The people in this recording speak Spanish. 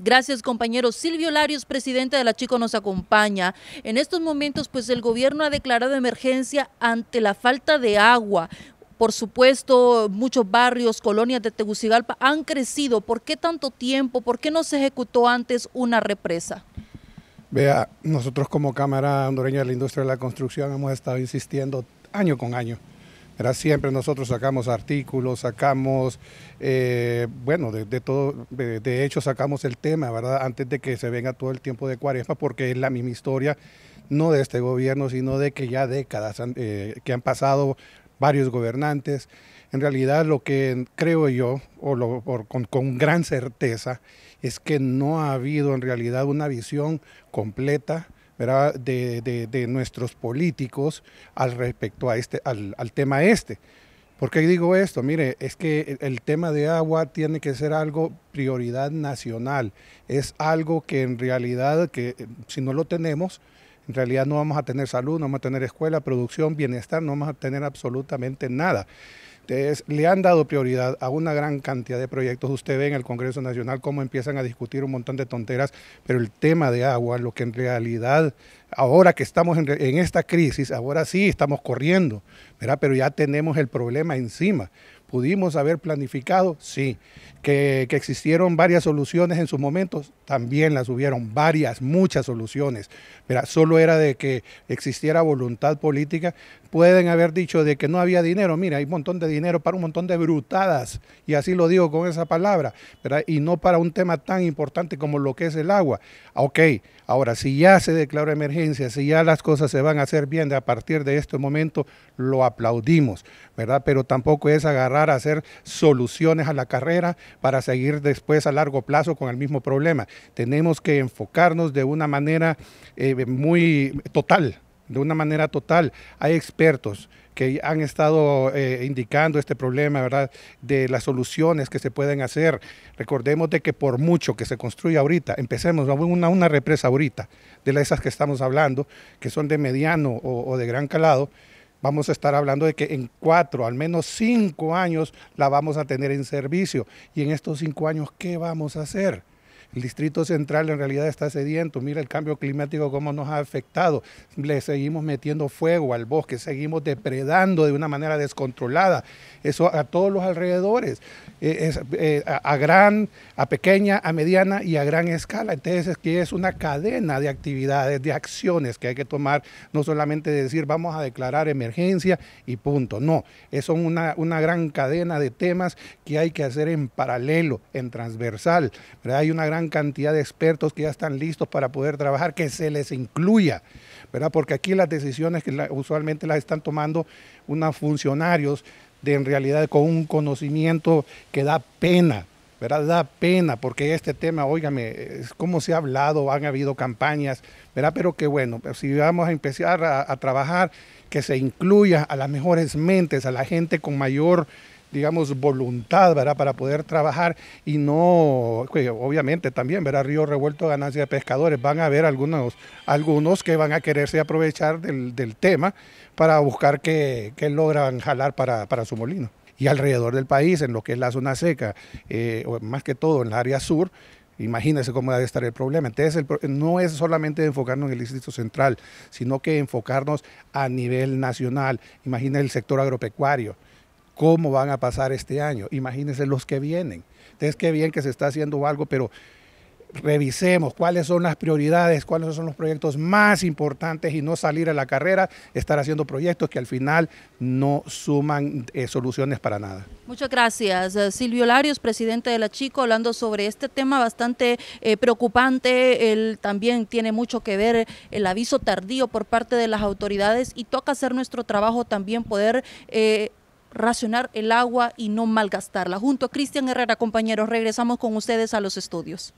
Gracias, compañero. Silvio Larios, presidente de la Chico, nos acompaña. En estos momentos, pues el gobierno ha declarado emergencia ante la falta de agua. Por supuesto, muchos barrios, colonias de Tegucigalpa han crecido. ¿Por qué tanto tiempo? ¿Por qué no se ejecutó antes una represa? Vea, nosotros como Cámara Hondureña de la Industria de la Construcción hemos estado insistiendo año con año era Siempre nosotros sacamos artículos, sacamos, eh, bueno, de, todo, de, hecho sacamos el tema, ¿verdad? Antes de que se venga todo el tiempo de cuaresma, porque es la misma historia, no de este gobierno, sino de que ya décadas eh, que han pasado varios gobernantes. En realidad lo que creo yo, o, con, con, gran certeza, es que no ha habido en realidad una visión completa, de, nuestros políticos al respecto a este, al, tema este. ¿Por qué digo esto? Mire, es que el tema de agua tiene que ser algo prioridad nacional. Es algo que en realidad, que eh, si no lo tenemos, en realidad no vamos a tener salud, no vamos a tener escuela, producción, bienestar, no vamos a tener absolutamente nada ustedes le han dado prioridad a una gran cantidad de proyectos. Usted ve en el Congreso Nacional cómo empiezan a discutir un montón de tonteras, pero el tema de agua, lo que en realidad, ahora que estamos en, esta crisis, ahora sí estamos corriendo, ¿verdad? pero ya tenemos el problema encima. ¿Pudimos haber planificado? Sí. Que, existieron varias soluciones en sus momentos, también las hubieron, varias, muchas soluciones. pero solo era de que existiera voluntad política. Pueden haber dicho de que no había dinero, mira, hay un montón de dinero para un montón de brutadas, y así lo digo con esa palabra, y no para un tema tan importante como lo que es el agua. Ah, ok, ahora, si ya se declara emergencia, si ya las cosas se van a hacer bien de a partir de este momento, lo aplaudimos, ¿verdad? Pero tampoco es agarrar a hacer soluciones a la carrera para seguir después a largo plazo con el mismo problema. Tenemos que enfocarnos de una manera eh, muy total, de una manera total. Hay expertos que han estado eh, indicando este problema, ¿verdad? De las soluciones que se pueden hacer. Recordemos de que por mucho que se construya ahorita, empecemos una, una represa ahorita, de las esas que estamos hablando, que son de mediano o de gran calado, vamos a estar hablando de que en cuatro, al menos cinco años, la vamos a tener en servicio. Y en estos cinco años, ¿qué vamos a hacer? El Distrito Central en realidad está sediento. Mira el cambio climático cómo nos ha afectado. Le seguimos metiendo fuego al bosque, seguimos depredando de una manera descontrolada. Eso a todos los alrededores, eh, eh, a, gran, a pequeña, a mediana y a gran escala. Entonces es que es una cadena de actividades, de acciones que hay que tomar, no solamente decir vamos a declarar emergencia y punto. No, es una, gran cadena de temas que hay que hacer en paralelo, en transversal. ¿verdad? Hay una gran cantidad de expertos que ya están listos para poder trabajar, que se les incluya, ¿verdad? Porque aquí las decisiones que usualmente las están tomando unos funcionarios de en realidad con un conocimiento que da pena, ¿verdad? Da pena, porque este tema, óigame, es como se ha hablado, han habido campañas, ¿verdad? Pero que bueno, pues, si vamos a empezar a trabajar que se incluya a las mejores mentes, a la gente con mayor digamos, voluntad, ¿verdad? Para poder trabajar y no, pues, obviamente también, verá Río Revuelto ganancia de pescadores. Van a haber algunos, algunos que van a quererse aprovechar del, tema para buscar que, que logran jalar para, su molino. Y alrededor del país, en lo que es la zona seca, eh, más que todo en la área sur, Imagínense cómo debe estar el problema. Entonces, el, no es solamente enfocarnos en el Distrito Central, sino que enfocarnos a nivel nacional. Imagínense el sector agropecuario, cómo van a pasar este año. Imagínense los que vienen. Entonces, qué bien que se está haciendo algo, pero revisemos cuáles son las prioridades, cuáles son los proyectos más importantes y no salir a la carrera, estar haciendo proyectos que al final no suman eh, soluciones para nada. Muchas gracias. Eh, Silvio Larios, presidente de la Chico, hablando sobre este tema bastante eh, preocupante. Él también tiene mucho que ver el aviso tardío por parte de las autoridades y toca hacer nuestro trabajo también poder... racionar el agua y no malgastarla. Junto a Cristian Herrera, compañeros, regresamos con ustedes a los estudios.